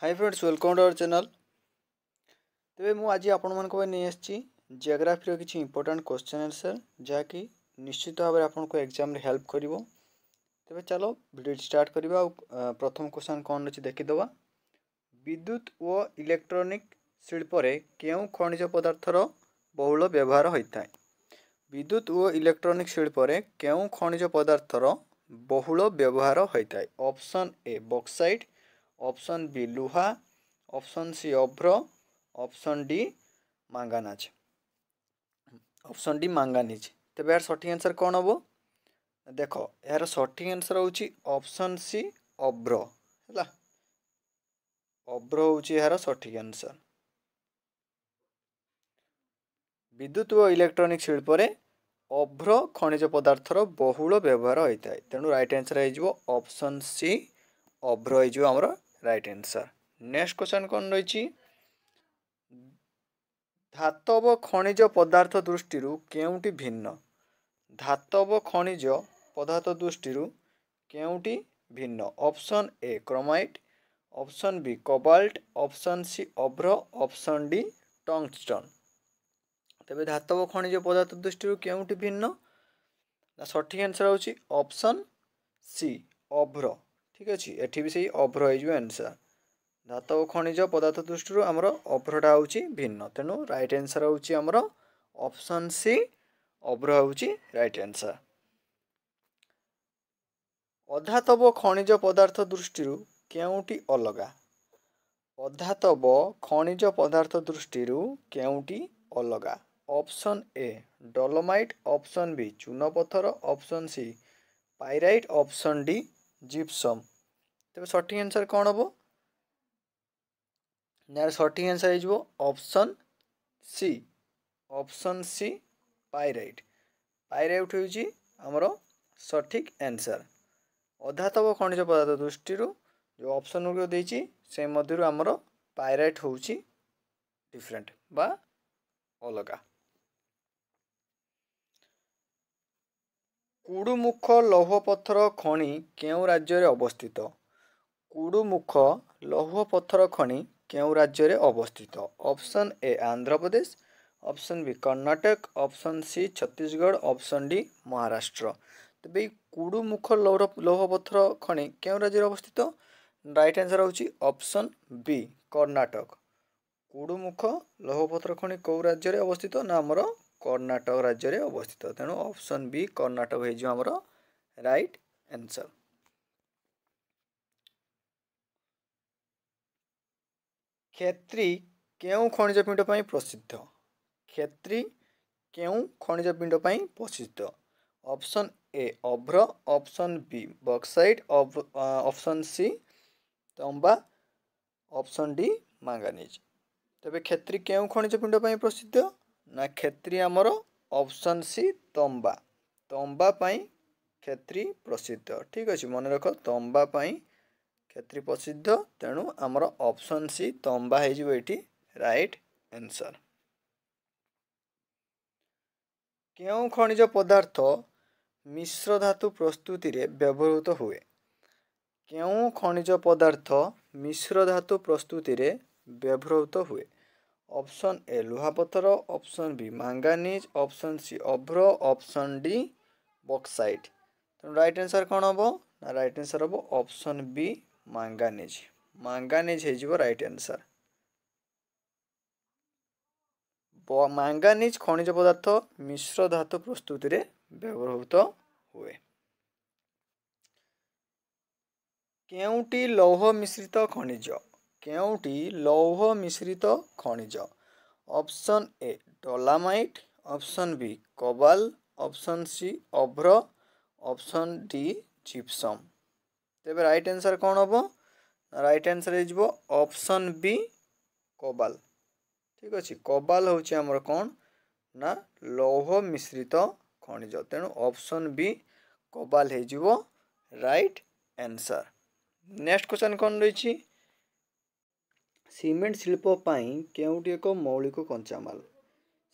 high friends welcome to our channel ତେବେ ମୁଁ ଆଜି ଆପଣମାନଙ୍କ ପାଇଁ ନେଇ ଆସିଛି ଜିଓଗ୍ରାଫିର କିଛି ଇମ୍ପୋର୍ଟାଣ୍ଟ କ୍ୱେଶ୍ଚନ୍ ଆନ୍ସର୍ ଯାହାକି ନିଶ୍ଚିତ ଭାବରେ ଆପଣଙ୍କୁ ଏକ୍ଜାମ୍ରେ ହେଲ୍ପ କରିବ ତେବେ ଚାଲ ଭିଡ଼ିଓଟି ଷ୍ଟାର୍ଟ କରିବା ଆଉ ପ୍ରଥମ କ୍ୱେଶ୍ଚନ୍ କ'ଣ ରହିଛି ଦେଖିଦେବା ବିଦ୍ୟୁତ୍ ଓ ଇଲେକ୍ଟ୍ରୋନିକ୍ ଶିଳ୍ପରେ କେଉଁ ଖଣିଜ ପଦାର୍ଥର ବହୁଳ ବ୍ୟବହାର ହୋଇଥାଏ ବିଦ୍ୟୁତ୍ ଓ ଇଲେକ୍ଟ୍ରୋନିକ୍ ଶିଳ୍ପରେ କେଉଁ ଖଣିଜ ପଦାର୍ଥର ବହୁଳ ବ୍ୟବହାର ହୋଇଥାଏ option A bauxite option B ଲୁହା ଅପସନ୍ ସି ଅଭ୍ର option D manganese option D manganese ତେବେ ଏହାର ସଠିକ୍ ଆନ୍ସର୍ କ'ଣ ହେବ ଦେଖ ଏହାର ସଠିକ୍ ଆନ୍ସର୍ ହେଉଛି ଅପସନ୍ ସି ଅଭ୍ର ହେଲା ଅଭ୍ର ହେଉଛି ଏହାର ସଠିକ୍ ଆନ୍ସର୍ ବିଦ୍ୟୁତ ଓ ଇଲେକ୍ଟ୍ରୋନିକ୍ ଶିଳ୍ପରେ ଅଭ୍ର ଖଣିଜ ପଦାର୍ଥର ବହୁଳ ବ୍ୟବହାର ହୋଇଥାଏ ତେଣୁ ରାଇଟ୍ ଆନ୍ସର୍ ହେଇଯିବ ଅପସନ୍ ସି ଅଭ୍ର ହେଇଯିବ ଆମର রাইট আনসার নেক্সট কোশ্চেন কোন রয়েছে ধাতব খনিজ পদার্থ দৃষ্টি কেউটি ভিন্ন ধাতব খনিজ পদার্থ দৃষ্টি কেউটি ভিন্ন option A chromite option B cobalt option C অভ্র অপশন ডি টংস্টন তবে ধাতব খনিজ পদার্থ দৃষ্টি কেউটি ভিন্ন না সঠিক আনসার হচ্ছে অপশন সি অভ্র ଠିକ୍ ଅଛି ଏଠି ବି ସେଇ ଅଭ୍ର ହେଇଯିବ ଆନ୍ସର୍ ଧାତବ ଖଣିଜ ପଦାର୍ଥ ଦୃଷ୍ଟିରୁ ଆମର ଅଭ୍ରଟା ହେଉଛି ଭିନ୍ନ ତେଣୁ ରାଇଟ୍ ଆନ୍ସର୍ ହେଉଛି ଆମର ଅପସନ୍ ସି ଅଭ୍ର ହେଉଛି ରାଇଟ୍ ଆନ୍ସର୍ ଅଧାତବ ଖଣିଜ ପଦାର୍ଥ ଦୃଷ୍ଟିରୁ କେଉଁଟି ଅଲଗା ଅଧାତବ ଖଣିଜ ପଦାର୍ଥ ଦୃଷ୍ଟିରୁ କେଉଁଟି ଅଲଗା option A dolomite option B ଚୁନପଥର option C pyrite option D gypsum ତେବେ ସଠିକ୍ ଆନ୍ସର୍ କ'ଣ ହେବ ଏହାର ସଠିକ୍ ଆନ୍ସର୍ ହେଇଯିବ option C option C pyrite pyrite ହେଉଛି ଆମର ସଠିକ୍ ଆନ୍ସର୍ ଅଧାତବ ଖଣିଜ ପଦାର୍ଥ ଦୃଷ୍ଟିରୁ ଯେଉଁ ଅପସନ୍ ଗୁଡ଼ିକ ଦେଇଛି ସେ ମଧ୍ୟରୁ ଆମର ପାଇରାଇଟ୍ ହେଉଛି ଡିଫରେଣ୍ଟ ବା ଅଲଗା କୁଡ଼ୁମୁଖ ଲୌହପଥର ଖଣି କେଉଁ ରାଜ୍ୟରେ ଅବସ୍ଥିତ କୁଡ଼ୁମୁଖ ଲୌହପଥର ଖଣି କେଉଁ ରାଜ୍ୟରେ ଅବସ୍ଥିତ option A Andhra Pradesh option B Karnataka option C Chhattisgarh option D Maharashtra ତେବେ ଏଇ କୁଡ଼ୁମୁଖ ଲୌର ଲୌହପଥର ଖଣି କେଉଁ ରାଜ୍ୟରେ ଅବସ୍ଥିତ ରାଇଟ୍ ଆନ୍ସର୍ ହେଉଛି ଅପସନ୍ ବି କର୍ଣ୍ଣାଟକ କୁଡ଼ୁମୁଖ ଲୌହପଥର ଖଣି କେଉଁ ରାଜ୍ୟରେ ଅବସ୍ଥିତ ନା ଆମର କର୍ଣ୍ଣାଟକ ରାଜ୍ୟରେ ଅବସ୍ଥିତ ତେଣୁ ଅପସନ୍ ବି କର୍ଣ୍ଣାଟକ ହେଇଯିବ ଆମର ରାଇଟ୍ ଆନ୍ସର୍ କ୍ଷେତ୍ରୀ କେଉଁ ଖଣିଜ ପିଣ୍ଡ ପାଇଁ ପ୍ରସିଦ୍ଧ କ୍ଷେତ୍ରୀ କେଉଁ ଖଣିଜ ପିଣ୍ଡ ପାଇଁ ପ୍ରସିଦ୍ଧ ଅପସନ୍ ଏ ଅଭ୍ର option B bauxite option C ତମ୍ବା ଅପସନ୍ ଡି ମାଙ୍ଗାନିଜ୍ ତେବେ କ୍ଷେତ୍ରୀ କେଉଁ ଖଣିଜ ପିଣ୍ଡ ପାଇଁ ପ୍ରସିଦ୍ଧ ନା କ୍ଷେତ୍ରୀ ଆମର ଅପସନ୍ ସି ତମ୍ବା ତମ୍ବା ପାଇଁ କ୍ଷେତ୍ରୀ ପ୍ରସିଦ୍ଧ ଠିକ୍ ଅଛି ମନେ ରଖ ତମ୍ବା ପାଇଁ କ୍ଷେତ୍ରୀ ପ୍ରସିଦ୍ଧ ତେଣୁ ଆମର ଅପସନ୍ ସି ତମ୍ବା ହେଇଯିବ ଏଇଠି ରାଇଟ୍ ଆନ୍ସର୍ କେଉଁ ଖଣିଜ ପଦାର୍ଥ ମିଶ୍ର ଧାତୁ ପ୍ରସ୍ତୁତିରେ ବ୍ୟବହୃତ ହୁଏ କେଉଁ ଖଣିଜ ପଦାର୍ଥ ମିଶ୍ର ଧାତୁ ପ୍ରସ୍ତୁତିରେ ବ୍ୟବହୃତ ହୁଏ ଅପ୍ସନ୍ ଏ ଲୁହାପଥର option B manganese option C ଅଭ୍ର ଅପ୍ସନ୍ ଡି ବକ୍ସାଇଟ୍ ତେଣୁ ରାଇଟ୍ ଆନ୍ସର୍ କ'ଣ ହେବ ନା ରାଇଟ୍ ଆନ୍ସର୍ ହେବ ଅପ୍ସନ୍ ବି ମାଙ୍ଗାନିଜ୍ ମାଙ୍ଗାନିଜ୍ ହେଇଯିବ ରାଇଟ୍ ଆନ୍ସର୍ ମାଙ୍ଗାନିଜ୍ ଖଣିଜ ପଦାର୍ଥ ମିଶ୍ର ଧାତୁ ପ୍ରସ୍ତୁତିରେ ବ୍ୟବହୃତ ହୁଏ କେଉଁଟି ଲୌହ ମିଶ୍ରିତ ଖଣିଜ କେଉଁଟି ଲୌହ ମିଶ୍ରିତ ଖଣିଜ option A dolomite option B cobalt option C ଅଭ୍ର ଅପସନ୍ ଡି ଜିପ୍ସମ୍ ତେବେ ରାଇଟ୍ ଆନ୍ସର୍ କ'ଣ ହେବ ରାଇଟ୍ ଆନ୍ସର୍ ହେଇଯିବ ଅପସନ୍ ବି କବାଲ ଠିକ୍ ଅଛି କବାଲ ହେଉଛି ଆମର କ'ଣ ନା ଲୌହ ମିଶ୍ରିତ ଖଣିଜ ତେଣୁ ଅପସନ୍ ବି କବାଲ ହେଇଯିବ ରାଇଟ୍ ଆନ୍ସର୍ ନେକ୍ସଟ କ୍ୱେଶ୍ଚନ୍ କ'ଣ ରହିଛି ସିମେଣ୍ଟ ଶିଳ୍ପ ପାଇଁ କେଉଁଠି ଏକ ମୌଳିକ କଞ୍ଚାମାଲ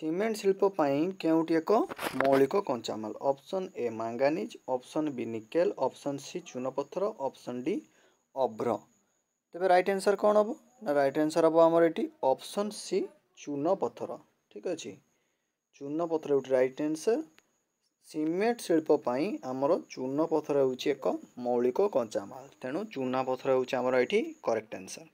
ସିମେଣ୍ଟ ଶିଳ୍ପ ପାଇଁ କେଉଁଠି ଏକ ମୌଳିକ କଞ୍ଚାମାଲ option A manganese option B nickel option C ଚୁନପଥର ଅପସନ୍ ଡି ଅଭ୍ର ତେବେ ରାଇଟ୍ ଆନ୍ସର କ'ଣ ହେବ ନା ରାଇଟ୍ ଆନ୍ସର ହେବ ଆମର ଏଠି ଅପସନ୍ ସି ଚୁନପଥର ଠିକ୍ ଅଛି ଚୁନପଥର ଗୋଟେ ରାଇଟ୍ ଆନ୍ସର ସିମେଣ୍ଟ ଶିଳ୍ପ ପାଇଁ ଆମର ଚୁନପଥର ହେଉଛି ଏକ ମୌଳିକ କଞ୍ଚାମାଲ ତେଣୁ ଚୁନାପଥର ହେଉଛି ଆମର ଏଠି କରେକ୍ଟ ଆନ୍ସର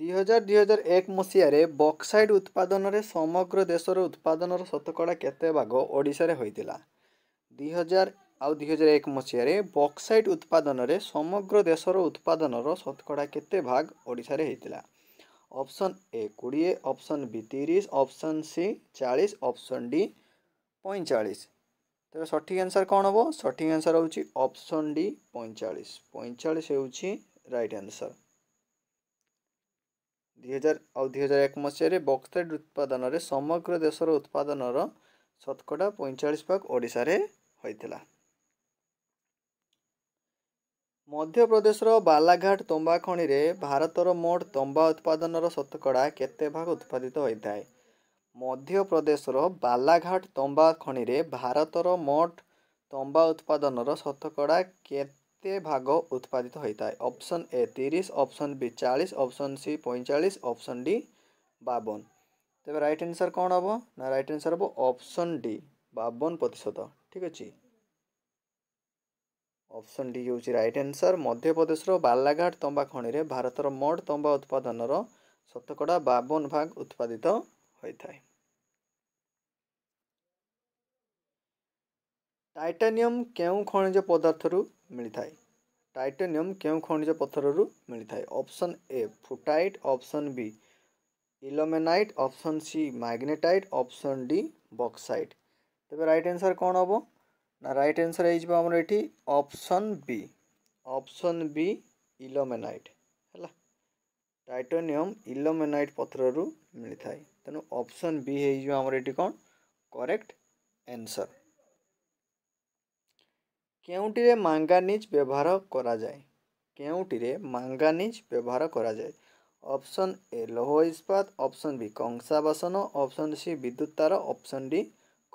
ଦୁଇହଜାର ଦୁଇହଜାର ଏକ ମସିହାରେ ବକ୍ସାଇଡ୍ ଉତ୍ପାଦନରେ ସମଗ୍ର ଦେଶର ଉତ୍ପାଦନର ଶତକଡ଼ା କେତେ ଭାଗ ଓଡ଼ିଶାରେ ହୋଇଥିଲା ଦୁଇହଜାର ଆଉ ଦୁଇହଜାର ଏକ ମସିହାରେ ବକ୍ସାଇଡ୍ ଉତ୍ପାଦନରେ ସମଗ୍ର ଦେଶର ଉତ୍ପାଦନର ଶତକଡ଼ା କେତେ ଭାଗ ଓଡ଼ିଶାରେ ହୋଇଥିଲା ଅପସନ୍ ଏ କୋଡ଼ିଏ ଅପସନ୍ ବି ତିରିଶ ଅପସନ୍ ସି ଚାଳିଶ ଅପସନ୍ ଡି ପଇଁଚାଳିଶ ତେବେ ସଠିକ୍ ଆନ୍ସର୍ କ'ଣ ହେବ ସଠିକ୍ ଆନ୍ସର୍ ହେଉଛି ଅପସନ୍ ଡି ପଇଁଚାଳିଶ ପଇଁଚାଳିଶ ହେଉଛି ରାଇଟ୍ ଆନ୍ସର୍ ଦୁଇହଜାର ଆଉ ଦୁଇହଜାର ଏକ ମସିହାରେ ବକ୍ସାଇଡ୍ ଉତ୍ପାଦନରେ ସମଗ୍ର ଦେଶର ଉତ୍ପାଦନର ଶତକଡ଼ା ପଇଁଚାଳିଶ ଭାଗ ଓଡ଼ିଶାରେ ହୋଇଥିଲା ମଧ୍ୟପ୍ରଦେଶର ବାଲାଘାଟ ତମ୍ବା ଖଣିରେ ଭାରତର ମୋଟ ତମ୍ବା ଉତ୍ପାଦନର ଶତକଡ଼ା କେତେ ଭାଗ ଉତ୍ପାଦିତ ହୋଇଥାଏ ମଧ୍ୟପ୍ରଦେଶର ବାଲାଘାଟ ତମ୍ବା ଖଣିରେ ଭାରତର ମୋଟ ତମ୍ବା ଉତ୍ପାଦନର ଶତକଡ଼ା କେତେ କେତେ ଭାଗ ଉତ୍ପାଦିତ ହୋଇଥାଏ ଅପସନ୍ ଏ ତିରିଶ ଅପସନ୍ ବି ଚାଳିଶ ଅପସନ୍ ସି ପଇଁଚାଳିଶ ଅପସନ୍ ଡି ବାବନ ତେବେ ରାଇଟ୍ ଆନ୍ସର୍ କ'ଣ ହେବ ନା ରାଇଟ୍ ଆନ୍ସର୍ ହେବ ଅପସନ୍ ଡି ବାବନ ପ୍ରତିଶତ ଠିକ୍ ଅଛି ଅପସନ୍ ଡି ହେଉଛି ରାଇଟ୍ ଆନ୍ସର୍ ମଧ୍ୟପ୍ରଦେଶର ବାଲାଘାଟ ତମ୍ବା ଖଣିରେ ଭାରତର ମଡ୍ ତମ୍ବା ଉତ୍ପାଦନର ଶତକଡ଼ା ବାବନ ଭାଗ ଉତ୍ପାଦିତ ହୋଇଥାଏ ଟାଇଟାନିୟମ କେଉଁ ଖଣିଜ ପଦାର୍ଥରୁ ମିଳିଥାଏ ଟାଇଟାନିୟମ୍ କେଉଁ ଖଣିଜ ପଥରରୁ ମିଳିଥାଏ ଅପସନ୍ ଏ ଫୁଟାଇଟ୍ option B ilmenite option C magnetite option D bauxite ତେବେ ରାଇଟ୍ ଆନ୍ସର୍ କ'ଣ ହେବ ନା ରାଇଟ୍ ଆନ୍ସର୍ ହେଇଯିବ ଆମର ଏଠି ଅପସନ୍ ବି ଅପସନ୍ ବି ଇଲୋମେନାଇଟ୍ ହେଲା ଟାଇଟାନିୟମ୍ ଇଲୋମେନାଇଟ୍ ପଥରରୁ ମିଳିଥାଏ ତେଣୁ ଅପସନ୍ ବି ହେଇଯିବ ଆମର ଏଠି କ'ଣ କରେକ୍ଟ ଆନ୍ସର୍ କେଉଁଟିରେ ମାଙ୍ଗାନିଜ୍ ବ୍ୟବହାର କରାଯାଏ କେଉଁଟିରେ ମାଙ୍ଗାନିଜ୍ ବ୍ୟବହାର କରାଯାଏ ଅପସନ୍ ଏ ଲୌହ ଇସ୍ପାତ ଅପସନ୍ ବି କଂସାବାସନ ଅପସନ୍ ସି ବିଦ୍ୟୁତ ତାର ଅପସନ୍ ଡି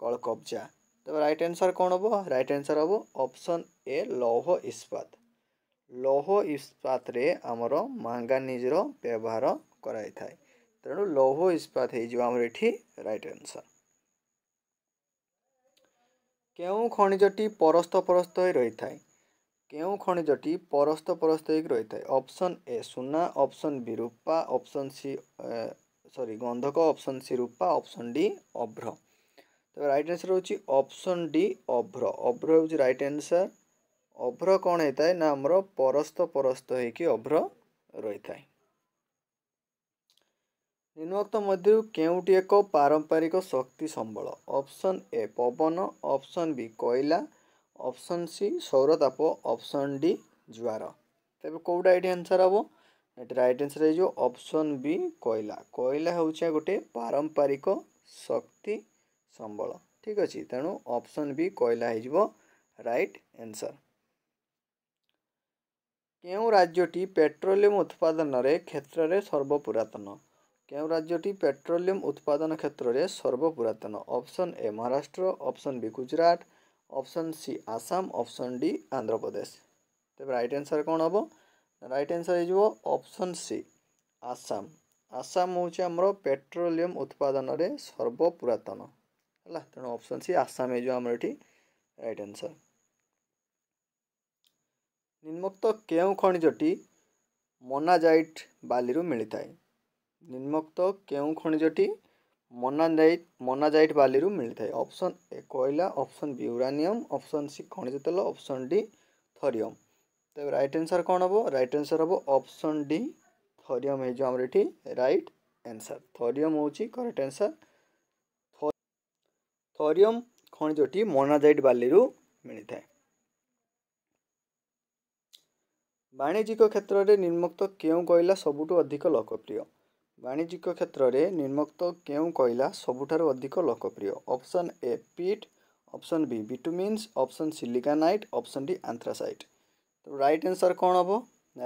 କଳକବ୍ଜା ତ ରାଇଟ୍ ଆନ୍ସର୍ କ'ଣ ହେବ ରାଇଟ୍ ଆନ୍ସର୍ ହେବ ଅପସନ୍ ଏ ଲୌହ ଇସ୍ପାତ ଲୌହ ଇସ୍ପାତରେ ଆମର ମାଙ୍ଗାନିଜ୍ର ବ୍ୟବହାର କରାଯାଇଥାଏ ତେଣୁ ଲୌହ ଇସ୍ପାତ ହେଇଯିବ ଆମର ଏଠି ରାଇଟ୍ ଆନ୍ସର୍ କେଉଁ ଖଣିଜଟି ପରସ୍ତ ପରସ୍ତ ହୋଇ ରହିଥାଏ କେଉଁ ଖଣିଜଟି ପରସ୍ତ ପରସ୍ତ ହୋଇକି ରହିଥାଏ ଅପସନ୍ ଏ ସୁନା ଅପସନ୍ ବି ରୂପା ଅପସନ୍ ସି ସରି ଗନ୍ଧକ ଅପସନ୍ ସି ରୂପା ଅପସନ୍ ଡି ଅଭ୍ର ତ ରାଇଟ୍ ଆନ୍ସର ହେଉଛି ଅପସନ୍ ଡି ଅଭ୍ର ଅଭ୍ର ହେଉଛି ରାଇଟ୍ ଆନ୍ସର ଅଭ୍ର କ'ଣ ହୋଇଥାଏ ନା ଆମର ପରସ୍ତ ପରସ୍ତ ହୋଇକି ଅଭ୍ର ରହିଥାଏ ନିମ୍ନୋକ୍ତ ମଧ୍ୟରୁ କେଉଁଟି ଏକ ପାରମ୍ପରିକ ଶକ୍ତି ସମ୍ବଳ option A Pawan option B କୋଇଲା ଅପସନ୍ ସି ସୌରତାପ ଅପସନ୍ ଡି ଜୁଆର ତେବେ କେଉଁଟା ଏଇଠି ଆନ୍ସର ହେବ ଏଠି ରାଇଟ୍ ଆନ୍ସର ହେଇଯିବ ଅପସନ୍ ବି କୋଇଲା କୋଇଲା ହେଉଛି ଗୋଟେ ପାରମ୍ପରିକ ଶକ୍ତି ସମ୍ବଳ ଠିକ୍ ଅଛି ତେଣୁ ଅପସନ୍ ବି କୋଇଲା ହେଇଯିବ ରାଇଟ୍ ଆନ୍ସର କେଉଁ ରାଜ୍ୟଟି ପେଟ୍ରୋଲିୟମ୍ ଉତ୍ପାଦନରେ କ୍ଷେତ୍ରରେ ସର୍ବପୁରାତନ କେଉଁ ରାଜ୍ୟଟି ପେଟ୍ରୋଲିୟମ ଉତ୍ପାଦନ କ୍ଷେତ୍ରରେ ସର୍ବପୁରାତନ option A Maharashtra option B Gujarat option C Assam option D Andhra Pradesh ତେବେ ରାଇଟ୍ ଆନ୍ସର୍ କ'ଣ ହେବ ରାଇଟ୍ ଆନ୍ସର୍ ହେଇଯିବ ଅପସନ୍ ସି ଆସାମ ଆସାମ ହେଉଛି ଆମର ପେଟ୍ରୋଲିୟମ ଉତ୍ପାଦନରେ ସର୍ବପୁରାତନ ହେଲା ତେଣୁ ଅପସନ୍ ସି ଆସାମ ହେଇଯିବ ଆମର ଏଠି ରାଇଟ୍ ଆନ୍ସର୍ ନିମ୍ନୋକ୍ତ କେଉଁ ଖଣିଜଟି ମୋନାଜାଇଟ୍ ବାଲିରୁ ମିଳିଥାଏ ନିମ୍ନୋକ୍ତ କେଉଁ ଖଣିଜଟି ମୋନାଜାଇଟ୍ ମୋନାଜାଇଟ୍ ବାଲିରୁ ମିଳିଥାଏ ଅପସନ୍ ଏ କୋଇଲା option B uranium option C ଖଣିଜ ତେଲ ଅପସନ୍ ଡି ଥରିୟମ୍ ତେବେ ରାଇଟ୍ ଆନ୍ସର୍ କ'ଣ ହେବ ରାଇଟ୍ ଆନ୍ସର୍ ହେବ ଅପସନ୍ ଡି ଥରିୟମ୍ ହେଇଯିବ ଆମର ଏଠି ରାଇଟ୍ ଆନ୍ସର୍ ଥରିୟମ୍ ହେଉଛି କରେକ୍ଟ ଆନ୍ସର୍ ଥରିୟମ୍ ଖଣିଜଟି ମୋନାଜାଇଟ୍ ବାଲିରୁ ମିଳିଥାଏ ବାଣିଜ୍ୟିକ କ୍ଷେତ୍ରରେ ନିମ୍ନୋକ୍ତ କେଉଁ କୋଇଲା ସବୁଠୁ ଅଧିକ ଲୋକପ୍ରିୟ ବାଣିଜ୍ୟିକ କ୍ଷେତ୍ରରେ ନିମ୍ନୋକ୍ତ କେଉଁ କୋଇଲା ସବୁଠାରୁ ଅଧିକ ଲୋକପ୍ରିୟ option A peat option B bituminous option C lignite option D anthracite ତ ରାଇଟ୍ ଆନ୍ସର୍ କ'ଣ ହେବ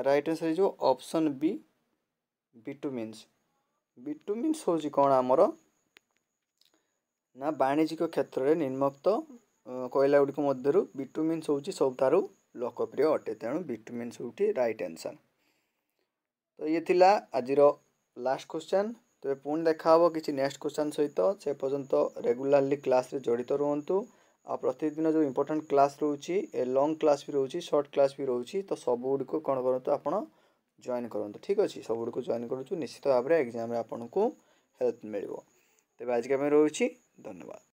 ରାଇଟ୍ ଆନ୍ସର୍ ହେଇଯିବ ଅପସନ୍ ବି ବିଟୁମିନ୍ସ ବିଟୁମିନ୍ସ ହେଉଛି କ'ଣ ଆମର ନା ବାଣିଜ୍ୟିକ କ୍ଷେତ୍ରରେ ନିମ୍ନୋକ୍ତ କୋଇଲା ଗୁଡ଼ିକ ମଧ୍ୟରୁ ବିଟୁମିନ୍ସ ହେଉଛି ସବୁଠାରୁ ଲୋକପ୍ରିୟ ଅଟେ ତେଣୁ ବିଟୁମିନ୍ସ ହେଉଛି ରାଇଟ୍ ଆନ୍ସର୍ ତ ଇଏ ଥିଲା ଆଜିର ଲାଷ୍ଟ କ୍ୱେଶ୍ଚନ୍ ତେବେ ପୁଣି ଦେଖା ହେବ କିଛି ନେକ୍ସଟ କ୍ୱେଶ୍ଚନ୍ ସହିତ ସେ ପର୍ଯ୍ୟନ୍ତ ରେଗୁଲାରଲି କ୍ଲାସ୍ରେ ଜଡ଼ିତ ରୁହନ୍ତୁ ଆଉ ପ୍ରତିଦିନ ଯେଉଁ ଇମ୍ପୋର୍ଟାଣ୍ଟ କ୍ଲାସ୍ ରହୁଛି ଏ ଲଙ୍ଗ କ୍ଲାସ୍ ବି ରହୁଛି ସର୍ଟ କ୍ଲାସ୍ ବି ରହୁଛି ତ ସବୁଗୁଡ଼ିକୁ କ'ଣ କରନ୍ତୁ ଆପଣ ଜଏନ୍ କରନ୍ତୁ ଠିକ୍ ଅଛି ସବୁଗୁଡ଼ିକୁ ଜଏନ୍ କରୁଛୁ ନିଶ୍ଚିତ ଭାବରେ ଏକ୍ଜାମ୍ରେ ଆପଣଙ୍କୁ ହେଲ୍ପ ମିଳିବ ତେବେ ଆଜିକା ପାଇଁ ରହୁଛି ଧନ୍ୟବାଦ